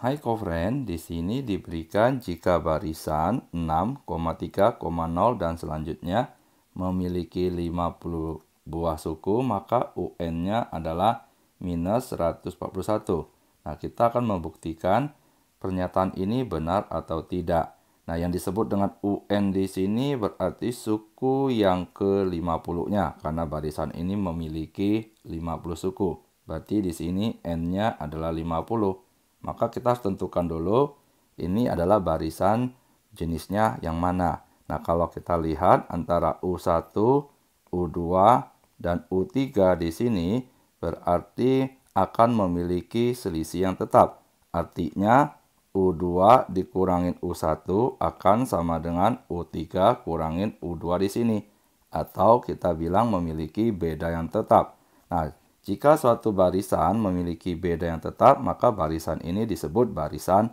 Hai kofren, di sini diberikan jika barisan 6,3,0 dan selanjutnya memiliki 50 buah suku maka UN-nya adalah minus 141. Nah, kita akan membuktikan pernyataan ini benar atau tidak. Nah, yang disebut dengan UN di sini berarti suku yang ke-50-nya karena barisan ini memiliki 50 suku. Berarti di sini N-nya adalah 50 maka kita harus tentukan dulu ini adalah barisan jenisnya yang mana. Nah, kalau kita lihat antara U1, U2, dan U3 di sini berarti akan memiliki selisih yang tetap. Artinya U2 dikurangin U1 akan sama dengan U3 kurangin U2 di sini. Atau kita bilang memiliki beda yang tetap. Nah, jika suatu barisan memiliki beda yang tetap, maka barisan ini disebut barisan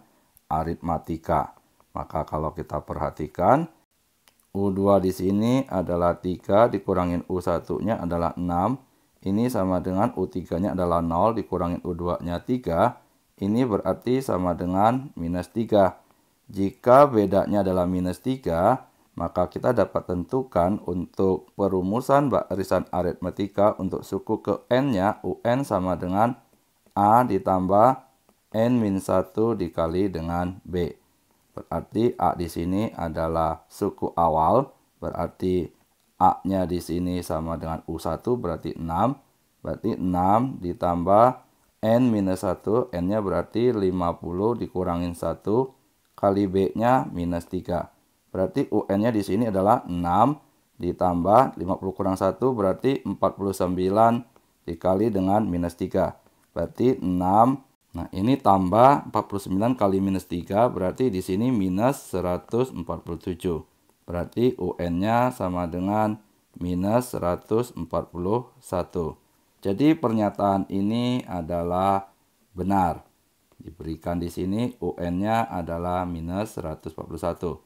aritmatika. Maka kalau kita perhatikan, U2 di sini adalah 3 dikurangin U1-nya adalah 6. Ini sama dengan U3-nya adalah 0 dikurangin U2-nya 3. Ini berarti sama dengan minus 3. Jika bedanya adalah minus 3, maka kita dapat tentukan untuk perumusan barisan aritmetika untuk suku ke n-nya un sama dengan a ditambah n min 1 dikali dengan b. Berarti a di sini adalah suku awal, berarti a-nya di sini sama dengan u1 berarti 6, berarti 6 ditambah n minus 1, n-nya berarti 50 dikurangin 1 kali b-nya minus 3 Berarti UN-nya di sini adalah 6 ditambah 50 kurang 1 berarti 49 dikali dengan minus 3. Berarti 6. Nah, ini tambah 49 kali minus 3 berarti di sini minus 147. Berarti UN-nya sama dengan minus 141. Jadi pernyataan ini adalah benar. Diberikan di sini UN-nya adalah minus 141.